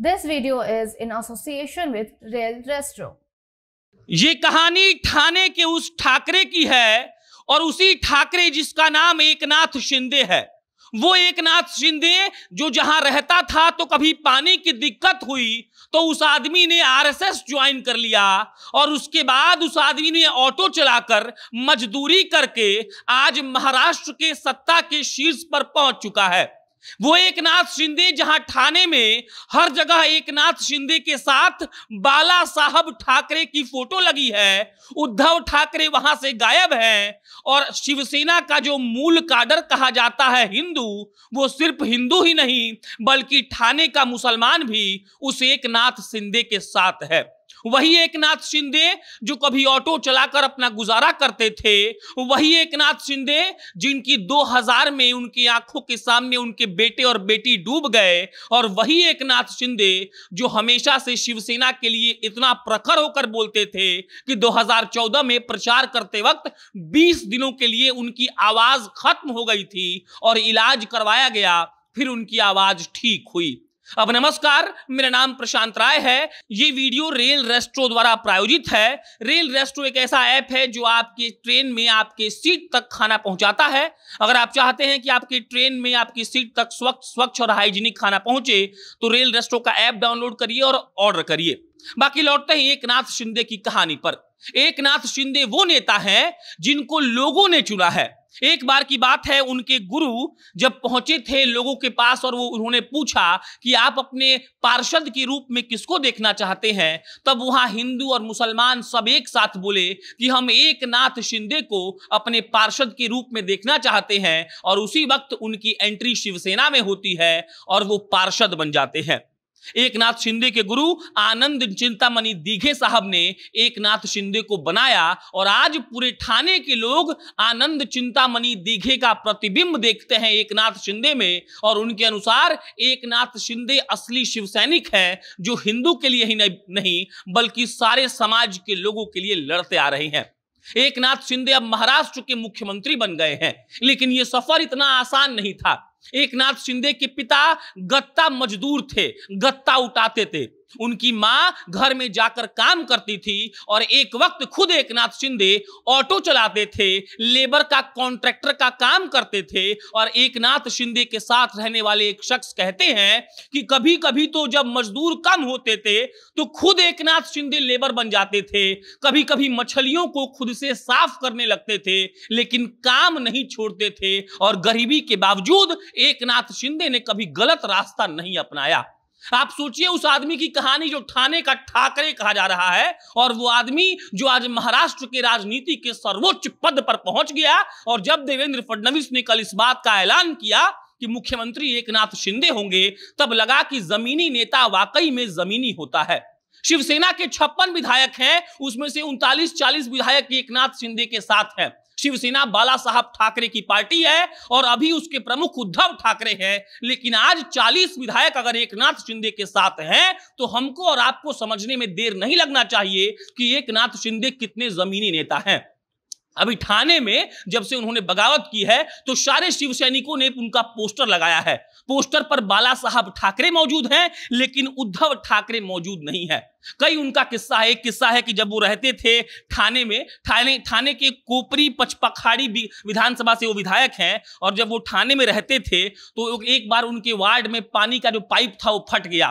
this video is in association with Rail Restro ये कहानी ठाणे के उस ठाकरे की है और उसी ठाकरे जिसका नाम एकनाथ शिंदे है वो एकनाथ शिंदे जो जहां रहता था तो कभी पानी की दिक्कत हुई तो उस आदमी ने आरएसएस ज्वाइन कर लिया और उसके बाद उस आदमी ने ऑटो चलाकर मजदूरी करके आज महाराष्ट्र के सत्ता के शीर्ष पर पहुंच चुका है वो एक नाथ शिंदे जहां ठाणे में हर जगह एक नाथ शिंदे के साथ बाला साहब ठाकरे की फोटो लगी है उद्धव ठाकरे वहां से गायब हैं और शिवसेना का जो मूल काडर कहा जाता है हिंदू वो सिर्फ हिंदू ही नहीं बल्कि ठाणे का मुसलमान भी उस एक नाथ शिंदे के साथ है वही एक नाथ शिंदे जो कभी ऑटो चलाकर अपना गुजारा करते थे वही एक नाथ शिंदे जिनकी 2000 में उनकी आंखों के सामने उनके बेटे और बेटी डूब गए और वही एक नाथ शिंदे जो हमेशा से शिवसेना के लिए इतना प्रखर होकर बोलते थे कि 2014 में प्रचार करते वक्त 20 दिनों के लिए उनकी आवाज खत्म हो गई थी और इलाज करवाया गया फिर उनकी आवाज ठीक हुई अब नमस्कार मेरा नाम प्रशांत राय है ये वीडियो रेल रेस्ट्रो द्वारा प्रायोजित है रेल रेस्ट्रो एक ऐसा ऐप है जो आपके ट्रेन में आपके सीट तक खाना पहुंचाता है अगर आप चाहते हैं कि आपकी ट्रेन में आपकी सीट तक स्वच्छ स्वच्छ और हाइजीनिक खाना पहुंचे तो रेल रेस्ट्रो का ऐप डाउनलोड करिए और ऑर्डर करिए बाकी लौटते हैं एक नाथ शिंदे की कहानी पर एक नाथ शिंदे वो नेता हैं जिनको लोगों ने चुना है एक बार की बात है उनके गुरु जब पहुंचे थे लोगों के पास और वो उन्होंने पूछा कि आप अपने पार्षद के रूप में किसको देखना चाहते हैं तब वहां हिंदू और मुसलमान सब एक साथ बोले कि हम एक नाथ शिंदे को अपने पार्षद के रूप में देखना चाहते हैं और उसी वक्त उनकी एंट्री शिवसेना में होती है और वो पार्षद बन जाते हैं एक नाथ शिंदे के गुरु आनंद चिंतामणि दीघे साहब ने एक नाथ शिंदे को बनाया और आज पूरे थाने के लोग आनंद चिंतामणि दीघे का प्रतिबिंब देखते हैं एक नाथ शिंदे में और उनके अनुसार एक नाथ शिंदे असली शिव सैनिक है जो हिंदू के लिए ही नहीं बल्कि सारे समाज के लोगों के लिए लड़ते आ रहे हैं एक नाथ शिंदे अब महाराष्ट्र के मुख्यमंत्री बन गए हैं लेकिन यह सफर इतना आसान नहीं था एक नाथ शिंदे के पिता गत्ता मजदूर थे गत्ता उठाते थे उनकी माँ घर में जाकर काम करती थी और एक वक्त खुद एक नाथ शिंदे ऑटो चलाते थे लेबर का कॉन्ट्रैक्टर का काम करते थे और एक नाथ शिंदे के साथ रहने वाले एक शख्स कहते हैं कि कभी कभी तो जब मजदूर कम होते थे तो खुद एक नाथ शिंदे लेबर बन जाते थे कभी कभी मछलियों को खुद से साफ करने लगते थे लेकिन काम नहीं छोड़ते थे और गरीबी के बावजूद एक नाथ शिंदे ने कभी गलत रास्ता नहीं अपनाया आप सोचिए उस आदमी की कहानी जो थाने का ठाकरे कहा जा रहा है और वो आदमी जो आज महाराष्ट्र के राजनीति के सर्वोच्च पद पर पहुंच गया और जब देवेंद्र फडणवीस ने कल इस बात का ऐलान किया कि मुख्यमंत्री एकनाथ शिंदे होंगे तब लगा कि जमीनी नेता वाकई में जमीनी होता है शिवसेना के छप्पन विधायक हैं उसमें से उनतालीस चालीस विधायक एकनाथ शिंदे के साथ हैं शिवसेना बाला साहब ठाकरे की पार्टी है और अभी उसके प्रमुख उद्धव ठाकरे हैं लेकिन आज 40 विधायक अगर एक नाथ शिंदे के साथ हैं तो हमको और आपको समझने में देर नहीं लगना चाहिए कि एक नाथ शिंदे कितने जमीनी नेता हैं अभी ठाणे में जब से उन्होंने बगावत की है तो सारे शिव सैनिकों ने उनका पोस्टर लगाया है पोस्टर पर बाला साहब ठाकरे मौजूद हैं लेकिन उद्धव ठाकरे मौजूद नहीं है कई उनका किस्सा है एक किस्सा है कि जब वो रहते थे थाने में थाने थाने के कोपरी पचपखाड़ी विधानसभा से वो विधायक हैं और जब वो थाने में रहते थे तो एक बार उनके वार्ड में पानी का जो पाइप था वो फट गया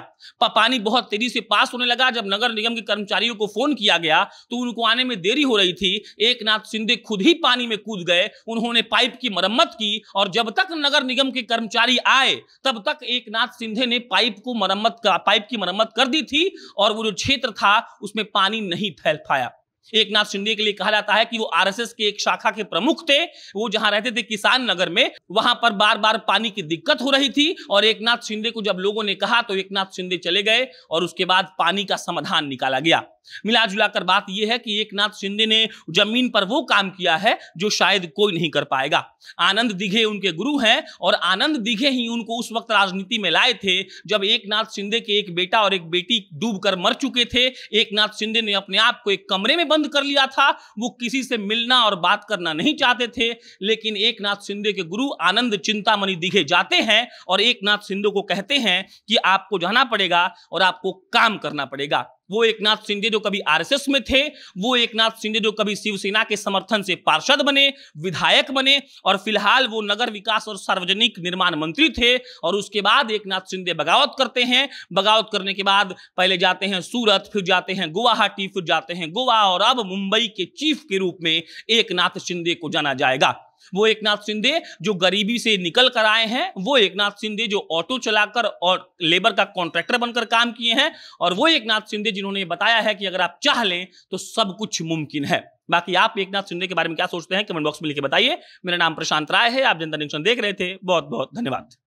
पानी बहुत तेजी से पास होने लगा जब नगर निगम के कर्मचारियों को फोन किया गया तो उनको आने में देरी हो रही थी एक नाथ शिंदे खुद ही पानी में कूद गए उन्होंने पाइप की मरम्मत की और जब तक नगर निगम के कर्मचारी आए तब तक एक नाथ सिंधे ने पाइप को मरम्मत पाइप की मरम्मत कर दी थी और वो जो छह क्षेत्र था उसमें पानी नहीं फैल पाया एक नाथ शिंदे के लिए कहा जाता है कि वो आरएसएस के एक शाखा के प्रमुख थे वो जहां रहते थे किसान नगर में वहां पर बार बार पानी की दिक्कत हो रही थी और एक नाथ शिंदे को जब लोगों ने कहा तो एक नाथ शिंदे चले गए और उसके बाद पानी का समाधान निकाला गया मिला जुलाकर बात यह है कि एक नाथ शिंदे ने जमीन पर वो काम किया है जो शायद कोई नहीं कर पाएगा आनंद दिघे उनके गुरु हैं और आनंद दिघे ही उनको उस वक्त राजनीति में लाए थे जब एक नाथ शिंदे के एक बेटा और एक बेटी डूब कर मर चुके थे एक नाथ शिंदे ने अपने आप को एक कमरे में बंद कर लिया था वो किसी से मिलना और बात करना नहीं चाहते थे लेकिन एक नाथ शिंदे के गुरु आनंद चिंतामणि दिघे जाते हैं और एक नाथ शिंदे को कहते हैं कि आपको जाना पड़ेगा और आपको काम करना पड़ेगा वो एक नाथ शिंदे जो कभी आरएसएस में थे वो एक नाथ शिंदे जो कभी शिवसेना के समर्थन से पार्षद बने विधायक बने और फिलहाल वो नगर विकास और सार्वजनिक निर्माण मंत्री थे और उसके बाद एक नाथ शिंदे बगावत करते हैं बगावत करने के बाद पहले जाते हैं सूरत फिर जाते हैं गुवाहाटी फिर जाते हैं गोवा और अब मुंबई के चीफ के रूप में एक नाथ शिंदे को जाना जाएगा वो एक नाथ शिंदे जो गरीबी से निकल कर आए हैं वो एक नाथ शिंदे जो ऑटो चलाकर और लेबर का कॉन्ट्रैक्टर बनकर काम किए हैं और वो एक नाथ शिंदे जिन्होंने बताया है कि अगर आप चाह लें तो सब कुछ मुमकिन है बाकी आप एक नाथ शिंदे के बारे में क्या सोचते हैं कमेंट बॉक्स में लिखे बताइए मेरा नाम प्रशांत राय है आप जनता न्यूज देख रहे थे बहुत बहुत धन्यवाद